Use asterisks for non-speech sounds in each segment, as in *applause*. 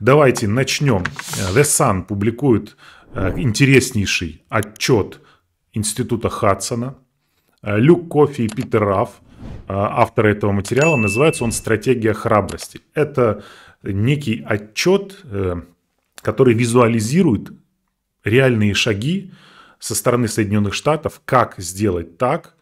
Давайте начнем. The э, Sun публикует э, интереснейший отчет Института Хадсона. Э, Люк Кофи и Питер Раф, авторы этого материала, называется он «Стратегия храбрости». Это некий отчет, который визуализирует реальные шаги со стороны Соединенных Штатов, как сделать так,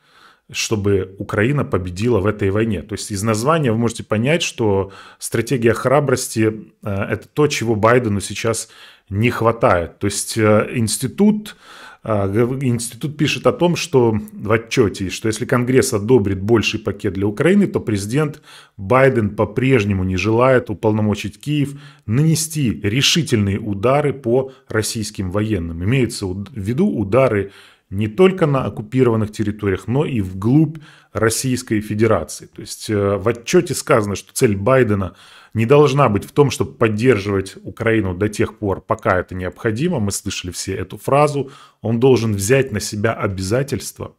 чтобы Украина победила в этой войне. То есть из названия вы можете понять, что стратегия храбрости э, – это то, чего Байдену сейчас не хватает. То есть э, институт, э, институт пишет о том, что в отчете, что если Конгресс одобрит больший пакет для Украины, то президент Байден по-прежнему не желает уполномочить Киев нанести решительные удары по российским военным. имеются в виду удары не только на оккупированных территориях, но и вглубь Российской Федерации. То есть э, в отчете сказано, что цель Байдена не должна быть в том, чтобы поддерживать Украину до тех пор, пока это необходимо. Мы слышали все эту фразу. Он должен взять на себя обязательство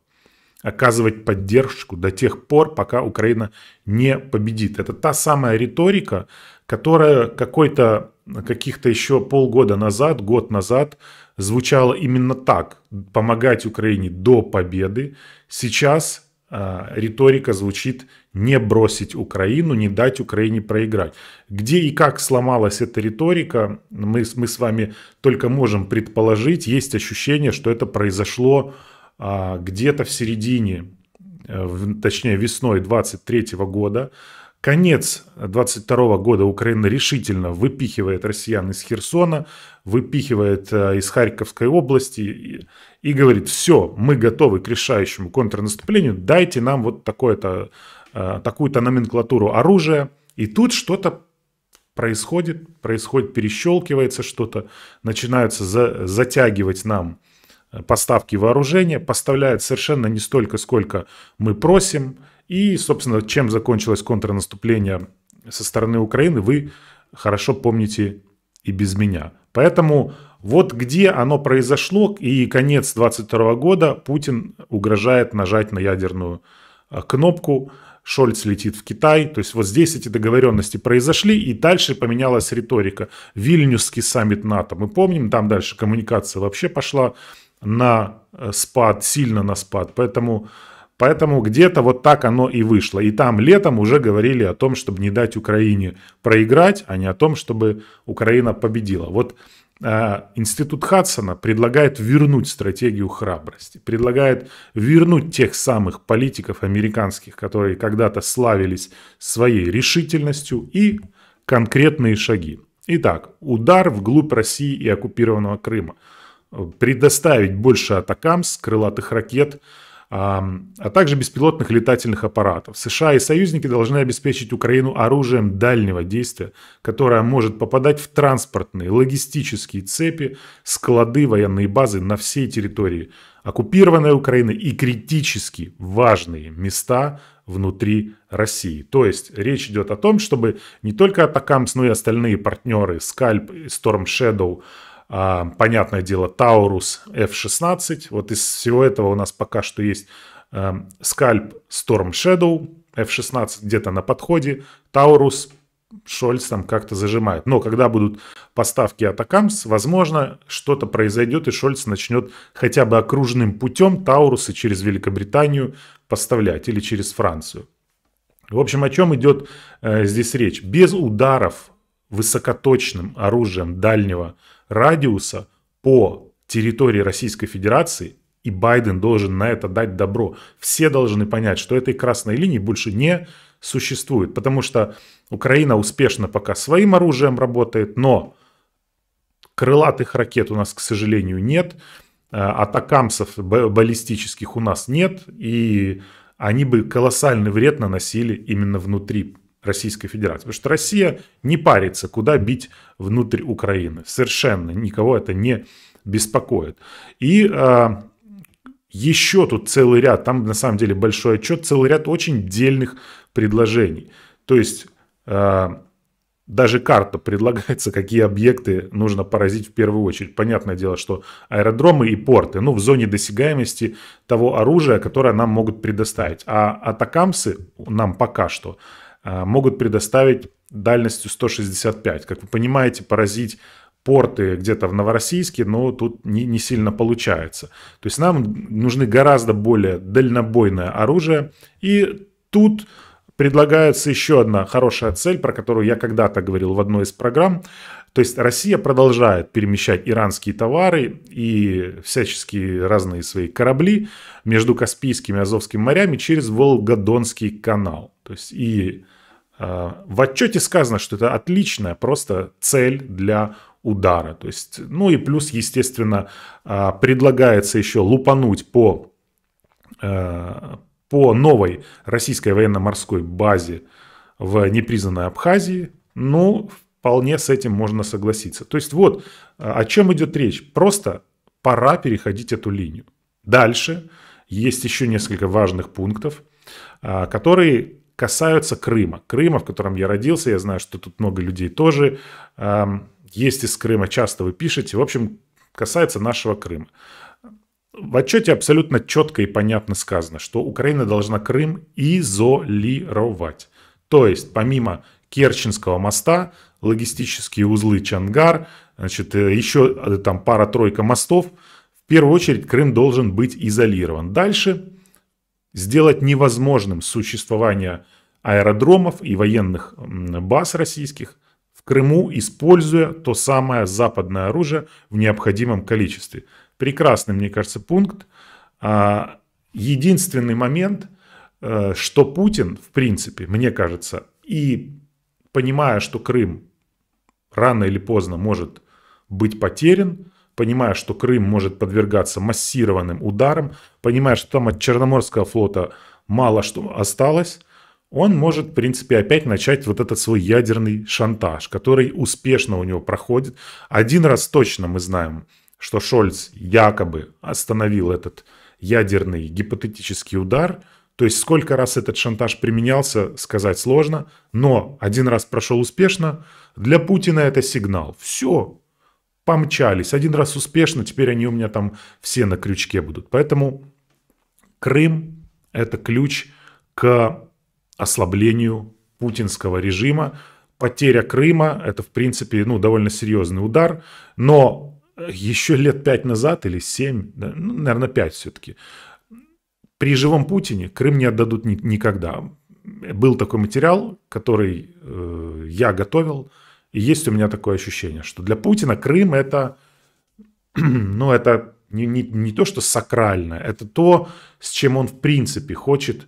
оказывать поддержку до тех пор, пока Украина не победит. Это та самая риторика, которая какой-то каких-то еще полгода назад, год назад звучало именно так, помогать Украине до победы, сейчас э, риторика звучит не бросить Украину, не дать Украине проиграть. Где и как сломалась эта риторика, мы, мы с вами только можем предположить. Есть ощущение, что это произошло э, где-то в середине, э, в, точнее весной 23 года, конец 22 года Украина решительно выпихивает россиян из Херсона, выпихивает э, из Харьковской области и, и говорит, все, мы готовы к решающему контрнаступлению, дайте нам вот э, такую-то номенклатуру оружия. И тут что-то происходит, происходит, перещелкивается что-то, начинаются за, затягивать нам э, поставки вооружения, поставляют совершенно не столько, сколько мы просим, и, собственно, чем закончилось контрнаступление со стороны Украины, вы хорошо помните и без меня. Поэтому вот где оно произошло, и конец 22 года Путин угрожает нажать на ядерную а, кнопку, Шольц летит в Китай, то есть вот здесь эти договоренности произошли, и дальше поменялась риторика. Вильнюсский саммит НАТО, мы помним, там дальше коммуникация вообще пошла на э, спад, сильно на спад, поэтому Поэтому где-то вот так оно и вышло. И там летом уже говорили о том, чтобы не дать Украине проиграть, а не о том, чтобы Украина победила. Вот э, Институт Хадсона предлагает вернуть стратегию храбрости, предлагает вернуть тех самых политиков американских, которые когда-то славились своей решительностью и конкретные шаги. Итак, удар вглубь России и оккупированного Крыма. Э, предоставить больше атакам с крылатых ракет – а также беспилотных летательных аппаратов. США и союзники должны обеспечить Украину оружием дальнего действия, которое может попадать в транспортные, логистические цепи, склады, военные базы на всей территории оккупированной Украины и критически важные места внутри России. То есть речь идет о том, чтобы не только Атакамс, но и остальные партнеры Скальп и Storm Shadow – а, понятное дело, Таурус F-16. Вот из всего этого у нас пока что есть э, Скальп Storm Shadow F-16 где-то на подходе. Таурус Шольц там как-то зажимает. Но когда будут поставки Атакамс, возможно, что-то произойдет, и Шольц начнет хотя бы окружным путем Таурусы через Великобританию поставлять или через Францию. В общем, о чем идет э, здесь речь? Без ударов высокоточным оружием дальнего радиуса по территории Российской Федерации, и Байден должен на это дать добро. Все должны понять, что этой красной линии больше не существует, потому что Украина успешно пока своим оружием работает, но крылатых ракет у нас, к сожалению, нет, а, атакамсов баллистических у нас нет, и они бы колоссальный вред наносили именно внутри Российской Федерации. Потому что Россия не парится, куда бить внутрь Украины. Совершенно никого это не беспокоит. И а, еще тут целый ряд, там на самом деле большой отчет, целый ряд очень дельных предложений. То есть... А, даже карта предлагается, какие объекты нужно поразить в первую очередь. Понятное дело, что аэродромы и порты, ну, в зоне досягаемости того оружия, которое нам могут предоставить. А атакамсы нам пока что а, могут предоставить дальностью 165. Как вы понимаете, поразить порты где-то в Новороссийске, но тут не, не сильно получается. То есть нам нужны гораздо более дальнобойное оружие. И тут предлагается еще одна хорошая цель, про которую я когда-то говорил в одной из программ. То есть Россия продолжает перемещать иранские товары и всяческие разные свои корабли между Каспийским и Азовским морями через Волгодонский канал. То есть и Э, в отчете сказано, что это отличная просто цель для удара. То есть, ну и плюс, естественно, э, предлагается еще лупануть по, э, по новой российской военно-морской базе в непризнанной Абхазии. Ну, вполне с этим можно согласиться. То есть вот о чем идет речь. Просто пора переходить эту линию. Дальше есть еще несколько важных пунктов, которые касаются Крыма. Крыма, в котором я родился, я знаю, что тут много людей тоже э, есть из Крыма, часто вы пишете. В общем, касается нашего Крыма. В отчете абсолютно четко и понятно сказано, что Украина должна Крым изолировать. То есть, помимо Керченского моста, логистические узлы Чангар, значит, э, еще э, там пара-тройка мостов, в первую очередь Крым должен быть изолирован. Дальше сделать невозможным существование аэродромов и военных баз российских в Крыму, используя то самое западное оружие в необходимом количестве. Прекрасный, мне кажется, пункт. А, единственный момент, э, что Путин, в принципе, мне кажется, и понимая, что Крым рано или поздно может быть потерян, понимая, что Крым может подвергаться массированным ударам, понимая, что там от Черноморского флота мало что осталось, он может, в принципе, опять начать вот этот свой ядерный шантаж, который успешно у него проходит. Один раз точно мы знаем, что Шольц якобы остановил этот ядерный гипотетический удар. То есть сколько раз этот шантаж применялся, сказать сложно, но один раз прошел успешно. Для Путина это сигнал. Все, помчались. Один раз успешно, теперь они у меня там все на крючке будут. Поэтому Крым – это ключ к ослаблению путинского режима. Потеря Крыма – это, в принципе, ну, довольно серьезный удар. Но еще лет пять назад или семь, да, ну, наверное, пять все-таки, при живом Путине Крым не отдадут ни- никогда. Был такой материал, который э, я готовил – и есть у меня такое ощущение, что для Путина Крым это, *clears throat* ну, это не, не, не то, что сакральное, это то, с чем он в принципе хочет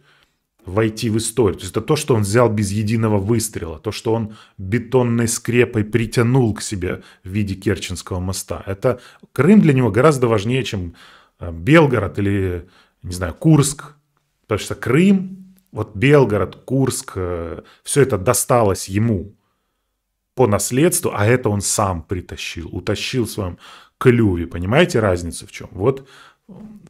войти в историю. То есть это то, что он взял без единого выстрела, то, что он бетонной скрепой притянул к себе в виде Керченского моста. Это Крым для него гораздо важнее, чем э, Белгород или, не знаю, Курск. Потому что Крым, вот Белгород, Курск, э, все это досталось ему по наследству, а это он сам притащил, утащил в своем клюве. Понимаете разницу в чем? Вот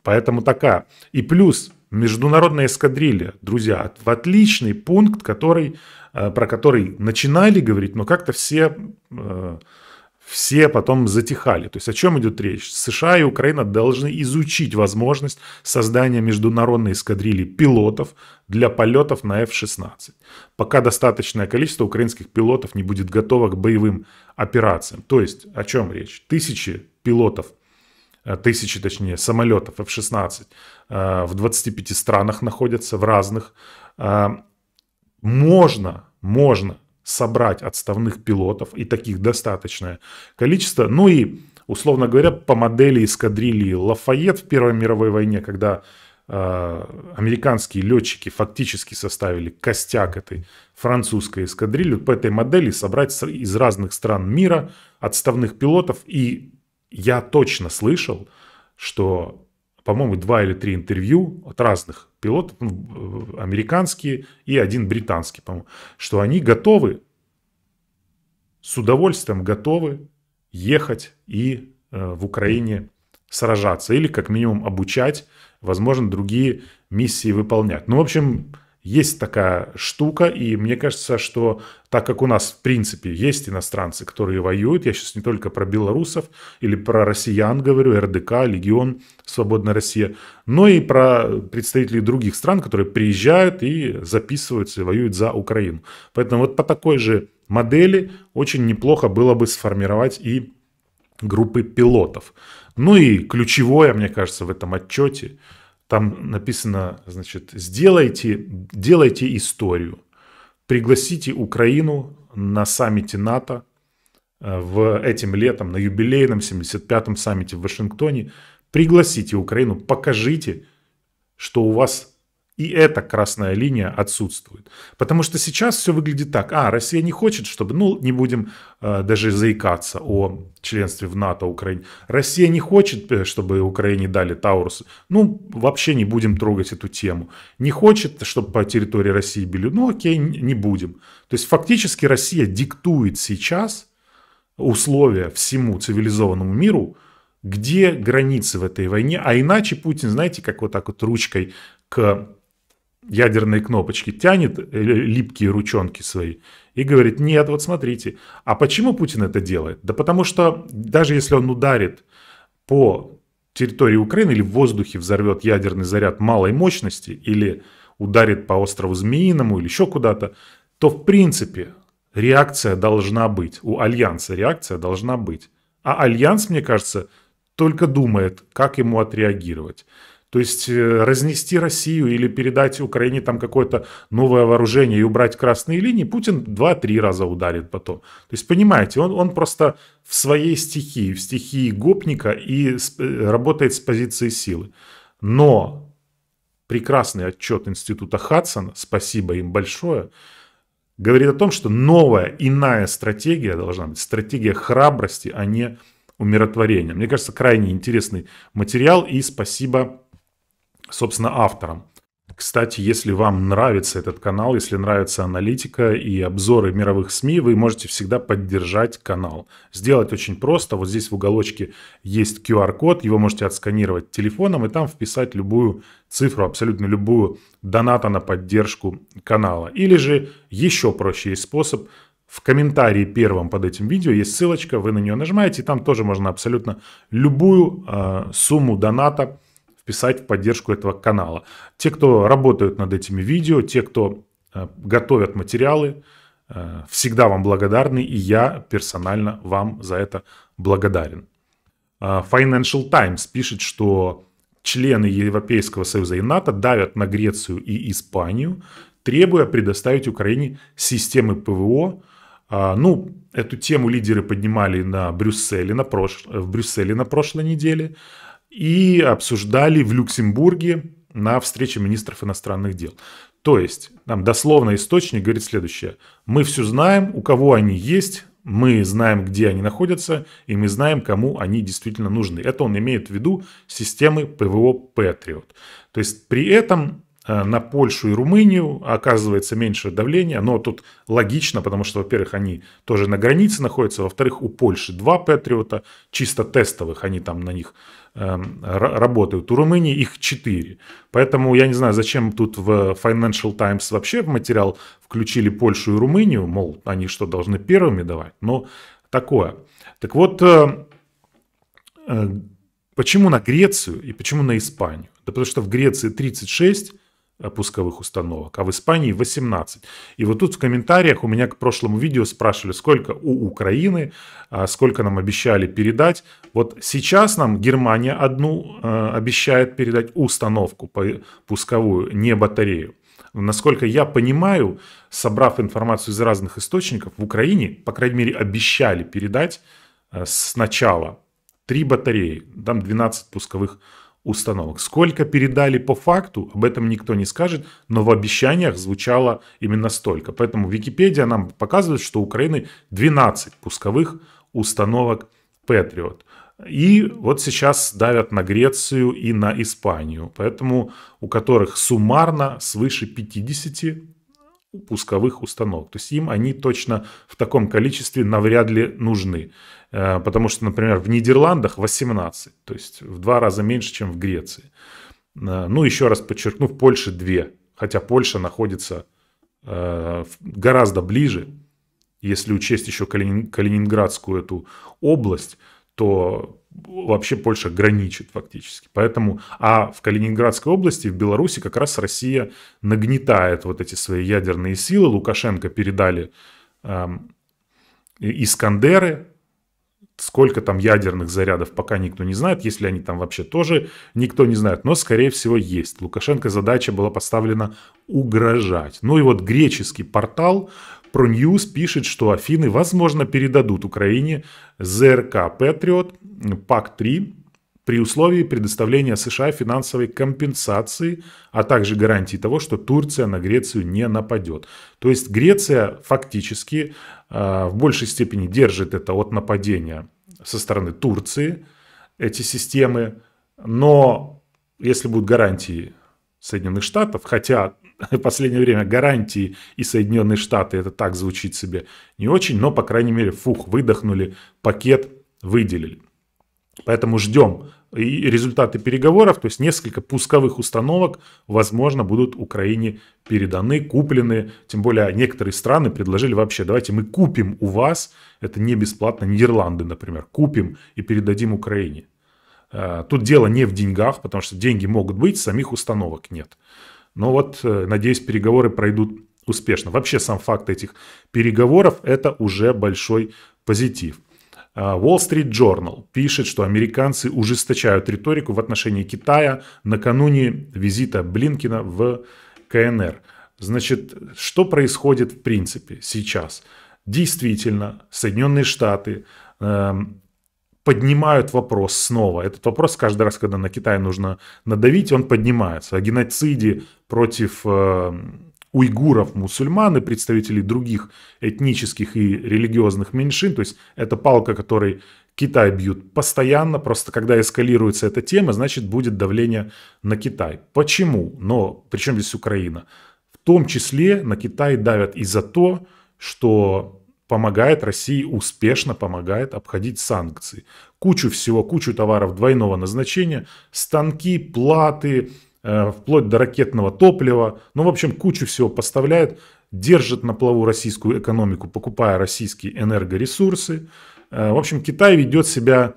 поэтому такая. И плюс международная эскадрилья, друзья, в отличный пункт, который, э, про который начинали говорить, но как-то все э, все потом затихали. То есть о чем идет речь? США и Украина должны изучить возможность создания международной эскадрильи пилотов для полетов на F-16. Пока достаточное количество украинских пилотов не будет готово к боевым операциям. То есть о чем речь? Тысячи пилотов э, тысячи, точнее, самолетов F-16 э, в 25 странах находятся, в разных. Э, можно, можно собрать отставных пилотов, и таких достаточное количество, ну и, условно говоря, по модели эскадрильи Лафайет в Первой мировой войне, когда э, американские летчики фактически составили костяк этой французской эскадрильи, по этой модели собрать из разных стран мира отставных пилотов, и я точно слышал, что, по-моему, два или три интервью от разных пилот э, американский и один британский, по-моему, что они готовы, с удовольствием готовы ехать и э, в Украине сражаться или как минимум обучать, возможно, другие миссии выполнять. Ну, в общем, есть такая штука, и мне кажется, что так как у нас, в принципе, есть иностранцы, которые воюют, я сейчас не только про белорусов или про россиян говорю, РДК, Легион, Свободная Россия, но и про представителей других стран, которые приезжают и записываются и воюют за Украину. Поэтому вот по такой же модели очень неплохо было бы сформировать и группы пилотов. Ну и ключевое, мне кажется, в этом отчете – там написано, значит, сделайте, делайте историю. Пригласите Украину на саммите НАТО э, в этим летом, на юбилейном 75-м саммите в Вашингтоне. Пригласите Украину, покажите, что у вас и эта красная линия отсутствует. Потому что сейчас все выглядит так. А, Россия не хочет, чтобы... Ну, не будем э, даже заикаться о членстве в НАТО Украине. Россия не хочет, э, чтобы Украине дали Таурус. Ну, вообще не будем трогать эту тему. Не хочет, чтобы по территории России били. Ну, окей, не будем. То есть фактически Россия диктует сейчас условия всему цивилизованному миру, где границы в этой войне, а иначе Путин, знаете, как вот так вот ручкой к ядерные кнопочки, тянет э, липкие ручонки свои и говорит, нет, вот смотрите. А почему Путин это делает? Да потому что даже если он ударит по территории Украины или в воздухе взорвет ядерный заряд малой мощности или ударит по острову Змеиному или еще куда-то, то в принципе реакция должна быть. У Альянса реакция должна быть. А Альянс, мне кажется, только думает, как ему отреагировать. То есть э, разнести Россию или передать Украине там какое-то новое вооружение и убрать красные линии, Путин 2-3 раза ударит потом. То есть понимаете, он, он просто в своей стихии, в стихии гопника и э, работает с позиции силы. Но прекрасный отчет института Хадсона, спасибо им большое, говорит о том, что новая, иная стратегия должна быть, стратегия храбрости, а не умиротворения. Мне кажется, крайне интересный материал и спасибо собственно, автором. Кстати, если вам нравится этот канал, если нравится аналитика и обзоры мировых СМИ, вы можете всегда поддержать канал. Сделать очень просто. Вот здесь в уголочке есть QR-код, его можете отсканировать телефоном и там вписать любую цифру, абсолютно любую доната на поддержку канала. Или же еще проще есть способ в комментарии первом под этим видео есть ссылочка, вы на нее нажимаете, и там тоже можно абсолютно любую э, сумму доната вписать в поддержку этого канала. Те, кто работают над этими видео, те, кто э, готовят материалы, э, всегда вам благодарны, и я персонально вам за это благодарен. Э, Financial Times пишет, что члены Европейского Союза и НАТО давят на Грецию и Испанию, требуя предоставить Украине системы ПВО. Ну, эту тему лидеры поднимали на Брюсселе на прош... в Брюсселе на прошлой неделе и обсуждали в Люксембурге на встрече министров иностранных дел. То есть, там дословно источник говорит следующее. Мы все знаем, у кого они есть, мы знаем, где они находятся, и мы знаем, кому они действительно нужны. Это он имеет в виду системы ПВО Patriot. То есть при этом Э, на Польшу и Румынию оказывается меньше давления. Но тут логично, потому что, во-первых, они тоже на границе находятся. Во-вторых, у Польши два патриота, чисто тестовых, они там на них э, работают. У Румынии их четыре. Поэтому я не знаю, зачем тут в Financial Times вообще в материал включили Польшу и Румынию. Мол, они что, должны первыми давать? Но такое. Так вот, э, э, почему на Грецию и почему на Испанию? Да потому что в Греции 36, Э, пусковых установок, а в Испании 18. И вот тут в комментариях у меня к прошлому видео спрашивали, сколько у Украины, а, сколько нам обещали передать. Вот сейчас нам Германия одну э, обещает передать установку пусковую, не батарею. Насколько я понимаю, собрав информацию из разных источников, в Украине, по крайней мере, обещали передать э, сначала три батареи, там 12 пусковых установок установок. Сколько передали по факту, об этом никто не скажет, но в обещаниях звучало именно столько. Поэтому Википедия нам показывает, что у Украины 12 пусковых установок Patriot. И вот сейчас давят на Грецию и на Испанию, поэтому у которых суммарно свыше 50 пусковых установок. То есть им они точно в таком количестве навряд ли нужны. Э, потому что, например, в Нидерландах 18, то есть в два раза меньше, чем в Греции. Э, ну, еще раз подчеркну, в Польше 2, хотя Польша находится э, гораздо ближе. Если учесть еще Калининградскую эту область, то вообще Польша граничит фактически. Поэтому, а в Калининградской области, в Беларуси как раз Россия нагнетает вот эти свои ядерные силы. Лукашенко передали эм, Искандеры, сколько там ядерных зарядов, пока никто не знает, если они там вообще тоже никто не знает, но скорее всего есть. Лукашенко задача была поставлена угрожать. Ну и вот греческий портал Проньюз пишет, что Афины, возможно, передадут Украине ЗРК «Патриот», «Пак-3», при условии предоставления США финансовой компенсации, а также гарантии того, что Турция на Грецию не нападет. То есть Греция фактически э, в большей степени держит это от нападения со стороны Турции, эти системы, но если будут гарантии Соединенных Штатов, хотя *laughs* в последнее время гарантии и Соединенные Штаты, это так звучит себе не очень, но, по крайней мере, фух, выдохнули, пакет выделили. Поэтому ждем и результаты переговоров, то есть несколько пусковых установок, возможно, будут Украине переданы, куплены. Тем более некоторые страны предложили вообще, давайте мы купим у вас, это не бесплатно, Нидерланды, например, купим и передадим Украине. А, тут дело не в деньгах, потому что деньги могут быть, самих установок нет. Но вот, э, надеюсь, переговоры пройдут успешно. Вообще сам факт этих переговоров – это уже большой позитив. А, Wall Street Journal пишет, что американцы ужесточают риторику в отношении Китая накануне визита Блинкина в КНР. Значит, что происходит в принципе сейчас? Действительно, Соединенные Штаты эм, поднимают вопрос снова. Этот вопрос каждый раз, когда на Китай нужно надавить, он поднимается. О геноциде против э, уйгуров, мусульман и представителей других этнических и религиозных меньшин. То есть это палка, которой Китай бьют постоянно. Просто когда эскалируется эта тема, значит будет давление на Китай. Почему? Но причем здесь Украина? В том числе на Китай давят и за то, что помогает России, успешно помогает обходить санкции. Кучу всего, кучу товаров двойного назначения, станки, платы, э, вплоть до ракетного топлива. Ну, в общем, кучу всего поставляет, держит на плаву российскую экономику, покупая российские энергоресурсы. Э, в общем, Китай ведет себя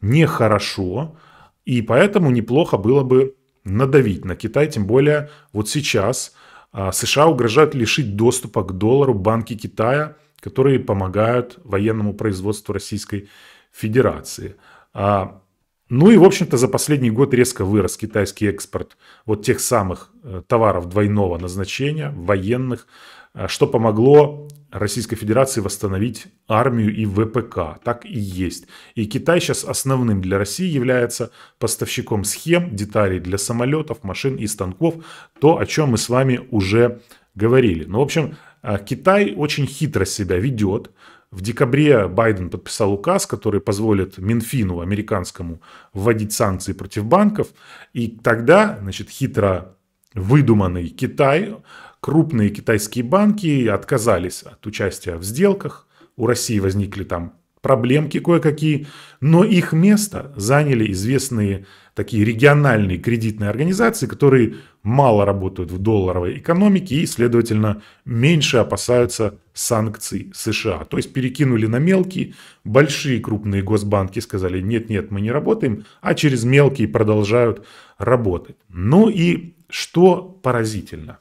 нехорошо, и поэтому неплохо было бы надавить на Китай, тем более вот сейчас а, США угрожают лишить доступа к доллару банки Китая – которые помогают военному производству Российской Федерации. А, ну и, в общем-то, за последний год резко вырос китайский экспорт вот тех самых э, товаров двойного назначения, военных, э, что помогло Российской Федерации восстановить армию и ВПК. Так и есть. И Китай сейчас основным для России является поставщиком схем, деталей для самолетов, машин и станков. То, о чем мы с вами уже говорили. Ну, в общем, а Китай очень хитро себя ведет. В декабре Байден подписал указ, который позволит Минфину американскому вводить санкции против банков. И тогда, значит, хитро выдуманный Китай, крупные китайские банки отказались от участия в сделках. У России возникли там проблемки кое-какие, но их место заняли известные такие региональные кредитные организации, которые мало работают в долларовой экономике и, следовательно, меньше опасаются санкций США. То есть перекинули на мелкие, большие крупные госбанки сказали, нет-нет, мы не работаем, а через мелкие продолжают работать. Ну и что поразительно,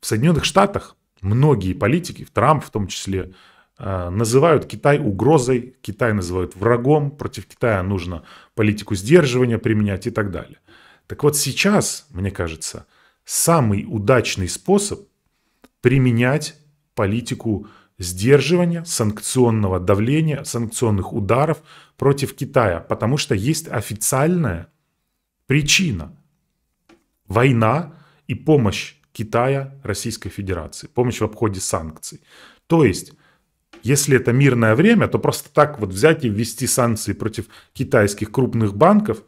в Соединенных Штатах многие политики, в Трамп в том числе, Э, называют Китай угрозой, Китай называют врагом, против Китая нужно политику сдерживания применять и так далее. Так вот сейчас, мне кажется, самый удачный способ применять политику сдерживания, санкционного давления, санкционных ударов против Китая, потому что есть официальная причина. Война и помощь Китая Российской Федерации, помощь в обходе санкций. То есть если это мирное время, то просто так вот взять и ввести санкции против китайских крупных банков,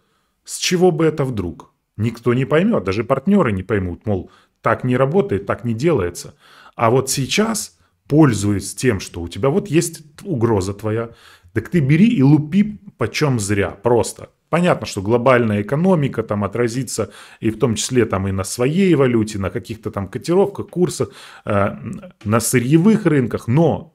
с чего бы это вдруг? Никто не поймет, даже партнеры не поймут, мол, так не работает, так не делается. А вот сейчас, пользуясь тем, что у тебя вот есть угроза твоя, так ты бери и лупи почем зря, просто. Понятно, что глобальная экономика там отразится и в том числе там и на своей валюте, на каких-то там котировках, курсах, э, на сырьевых рынках, но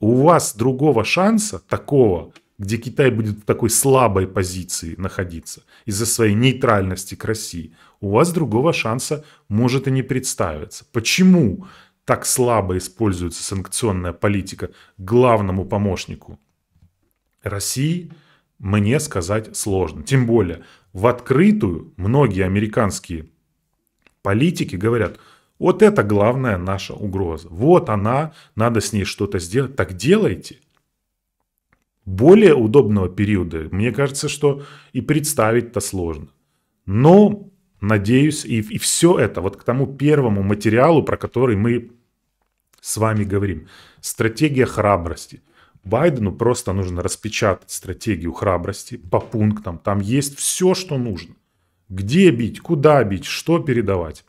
у вас другого шанса, такого, где Китай будет в такой слабой позиции находиться из-за своей нейтральности к России, у вас другого шанса может и не представиться. Почему так слабо используется санкционная политика главному помощнику России, мне сказать сложно. Тем более, в открытую многие американские политики говорят – вот это главная наша угроза. Вот она, надо с ней что-то сделать. Так делайте. Более удобного периода, мне кажется, что и представить-то сложно. Но, надеюсь, и, и все это вот к тому первому материалу, про который мы с вами говорим. Стратегия храбрости. Байдену просто нужно распечатать стратегию храбрости по пунктам. Там есть все, что нужно. Где бить, куда бить, что передавать.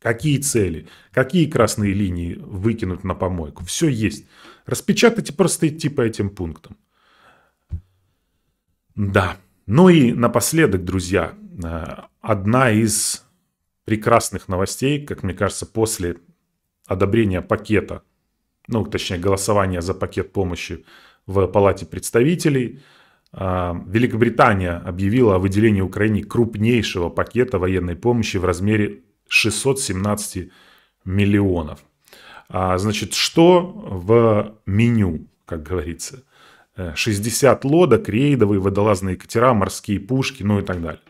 Какие цели, какие красные линии выкинуть на помойку. Все есть. Распечатайте просто идти по этим пунктам. Да. Ну и напоследок, друзья, э, одна из прекрасных новостей, как мне кажется, после одобрения пакета, ну, точнее, голосования за пакет помощи в Палате представителей, э, Великобритания объявила о выделении Украине крупнейшего пакета военной помощи в размере 617 миллионов. А, значит, что в меню, как говорится? 60 э, лодок, рейдовые водолазные катера, морские пушки, ну и так далее.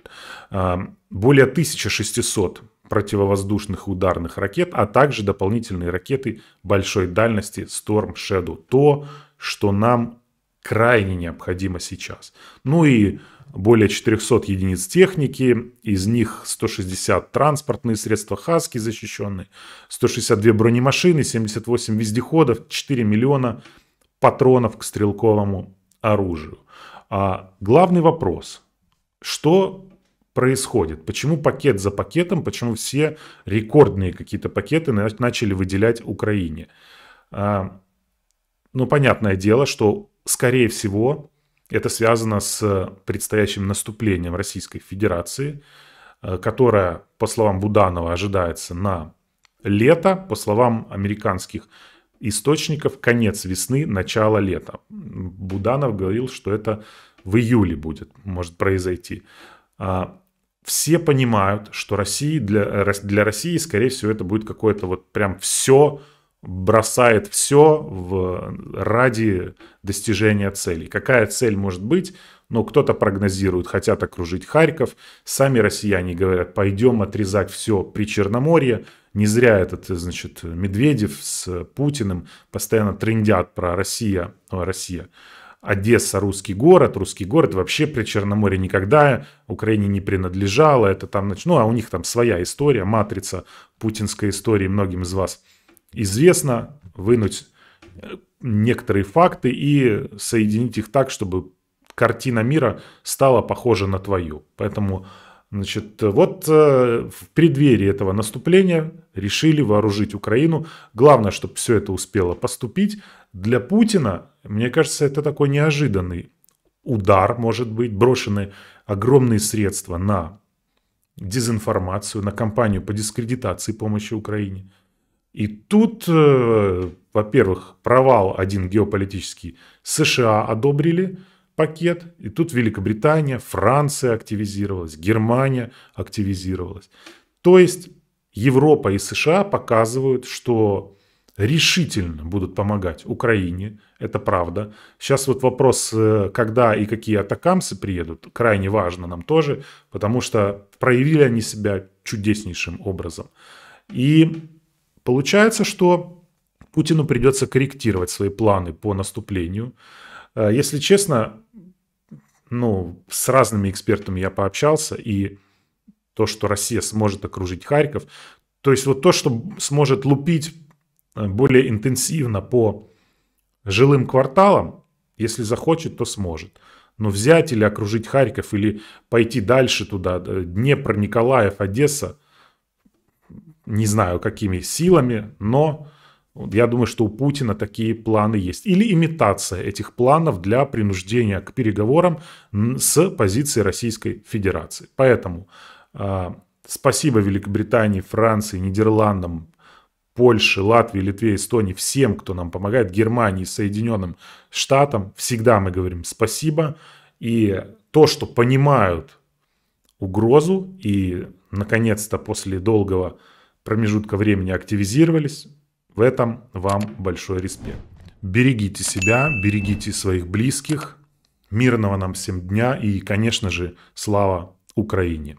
А, более 1600 противовоздушных ударных ракет, а также дополнительные ракеты большой дальности Storm Shadow. То, что нам крайне необходимо сейчас. Ну и более 400 единиц техники, из них 160 транспортные средства «Хаски» защищенные, 162 бронемашины, 78 вездеходов, 4 миллиона патронов к стрелковому оружию. А главный вопрос, что происходит? Почему пакет за пакетом, почему все рекордные какие-то пакеты начали выделять Украине? А, ну, понятное дело, что, скорее всего, это связано с предстоящим наступлением Российской Федерации, э, которая, по словам Буданова, ожидается на лето, по словам американских источников, конец весны, начало лета. Буданов говорил, что это в июле будет, может произойти. А, все понимают, что России, для, э, для России, скорее всего, это будет какое-то вот прям все бросает все в, ради достижения целей. Какая цель может быть? Ну, кто-то прогнозирует, хотят окружить Харьков. Сами россияне говорят, пойдем отрезать все при Черноморье. Не зря этот, значит, Медведев с Путиным постоянно трендят про Россия, ну, а Россия. Одесса русский город, русский город вообще при Черноморье никогда Украине не принадлежало. Это там, ну, а у них там своя история, матрица путинской истории многим из вас – известно, вынуть э, некоторые факты и соединить их так, чтобы картина мира стала похожа на твою. Поэтому, значит, вот э, в преддверии этого наступления решили вооружить Украину. Главное, чтобы все это успело поступить. Для Путина, мне кажется, это такой неожиданный удар, может быть, брошены огромные средства на дезинформацию, на кампанию по дискредитации помощи Украине. И тут, э, во-первых, провал один геополитический. США одобрили пакет, и тут Великобритания, Франция активизировалась, Германия активизировалась. То есть Европа и США показывают, что решительно будут помогать Украине, это правда. Сейчас вот вопрос, э, когда и какие атакамсы приедут, крайне важно нам тоже, потому что проявили они себя чудеснейшим образом. И Получается, что Путину придется корректировать свои планы по наступлению. Э, если честно, ну, с разными экспертами я пообщался, и то, что Россия сможет окружить Харьков, то есть вот то, что сможет лупить э, более интенсивно по жилым кварталам, если захочет, то сможет. Но взять или окружить Харьков, или пойти дальше туда, э, Днепр, Николаев, Одесса, не знаю какими силами, но я думаю, что у Путина такие планы есть. Или имитация этих планов для принуждения к переговорам с позиции Российской Федерации. Поэтому э, спасибо Великобритании, Франции, Нидерландам, Польше, Латвии, Литве, Эстонии, всем, кто нам помогает, Германии, Соединенным Штатам. Всегда мы говорим спасибо. И то, что понимают угрозу и, наконец-то, после долгого промежутка времени активизировались. В этом вам большой респект. Берегите себя, берегите своих близких. Мирного нам всем дня и, конечно же, слава Украине!